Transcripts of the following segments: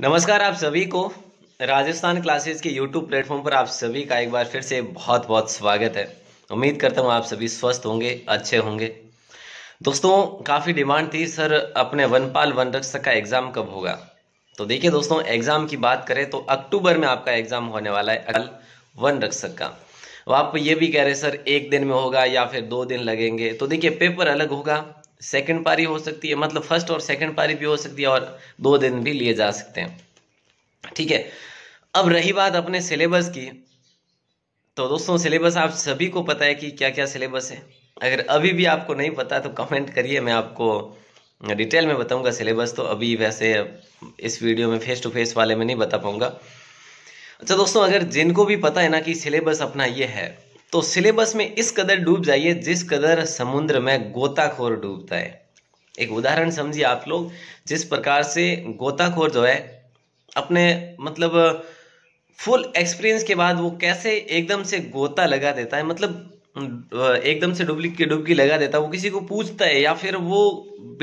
नमस्कार आप सभी को राजस्थान क्लासेस के यूट्यूब प्लेटफॉर्म पर आप सभी का एक बार फिर से बहुत बहुत स्वागत है उम्मीद करता हूँ आप सभी स्वस्थ होंगे अच्छे होंगे दोस्तों काफ़ी डिमांड थी सर अपने वनपाल वन रक्षक का एग्ज़ाम कब होगा तो देखिए दोस्तों एग्ज़ाम की बात करें तो अक्टूबर में आपका एग्ज़ाम होने वाला है अकल वन रक्षक का आप ये भी कह रहे सर एक दिन में होगा या फिर दो दिन लगेंगे तो देखिए पेपर अलग होगा सेकंड पारी हो सकती है मतलब फर्स्ट और सेकंड पारी भी हो सकती है और दो दिन भी लिए जा सकते हैं ठीक है अब रही बात अपने सिलेबस की तो दोस्तों सिलेबस आप सभी को पता है कि क्या क्या सिलेबस है अगर अभी भी आपको नहीं पता तो कमेंट करिए मैं आपको डिटेल में बताऊंगा सिलेबस तो अभी वैसे इस वीडियो में फेस टू फेस वाले में नहीं बता पाऊंगा अच्छा दोस्तों अगर जिनको भी पता है ना कि सिलेबस अपना ये है तो सिलेबस में इस कदर डूब जाइए जिस कदर समुद्र में गोताखोर डूबता है एक उदाहरण समझिए आप लोग जिस प्रकार से गोताखोर जो है अपने मतलब फुल एक्सपीरियंस के बाद वो कैसे एकदम से गोता लगा देता है मतलब एकदम से डुबली की डुबकी लगा देता है वो किसी को पूछता है या फिर वो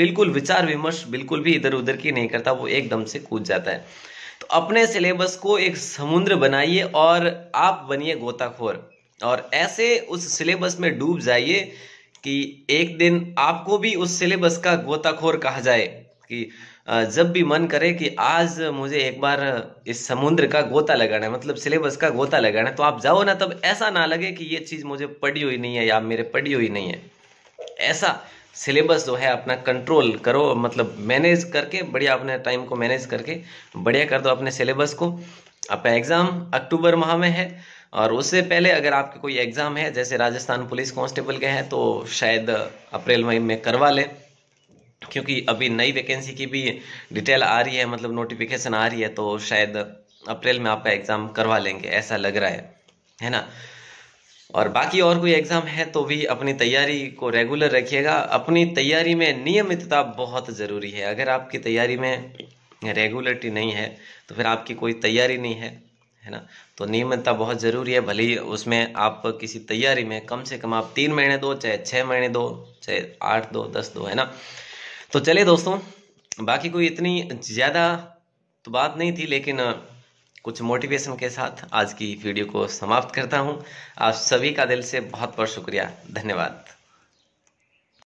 बिल्कुल विचार विमर्श बिल्कुल भी इधर उधर की नहीं करता वो एकदम से कूद जाता है तो अपने सिलेबस को एक समुद्र बनाइए और आप बनिए गोताखोर और ऐसे उस सिलेबस में डूब जाइए कि एक दिन आपको भी उस सिलेबस का गोताखोर कहा जाए कि जब भी मन करे कि आज मुझे एक बार इस समुद्र का गोता लगाना है मतलब सिलेबस का गोता लगाना है तो आप जाओ ना तब ऐसा ना लगे कि ये चीज़ मुझे पढ़ी हुई नहीं है या मेरे पढ़ी हुई नहीं है ऐसा सिलेबस जो है अपना कंट्रोल करो मतलब मैनेज करके बढ़िया अपने टाइम को मैनेज करके बढ़िया कर दो अपने सिलेबस को आपका एग्ज़ाम अक्टूबर माह में है और उससे पहले अगर आपके कोई एग्ज़ाम है जैसे राजस्थान पुलिस कांस्टेबल के हैं तो शायद अप्रैल मई में करवा लें क्योंकि अभी नई वैकेंसी की भी डिटेल आ रही है मतलब नोटिफिकेशन आ रही है तो शायद अप्रैल में आपका एग्ज़ाम करवा लेंगे ऐसा लग रहा है है ना और बाकी और कोई एग्ज़ाम है तो भी अपनी तैयारी को रेगुलर रखिएगा अपनी तैयारी में नियमितता बहुत ज़रूरी है अगर आपकी तैयारी में रेगुलरिटी नहीं है तो फिर आपकी कोई तैयारी नहीं है है ना तो नियमितता बहुत ज़रूरी है भले ही उसमें आप किसी तैयारी में कम से कम आप तीन महीने दो चाहे छः महीने दो चाहे आठ दो दस दो है ना तो चलिए दोस्तों बाकी कोई इतनी ज़्यादा तो बात नहीं थी लेकिन कुछ मोटिवेशन के साथ आज की वीडियो को समाप्त करता हूँ आप सभी का दिल से बहुत बहुत शुक्रिया धन्यवाद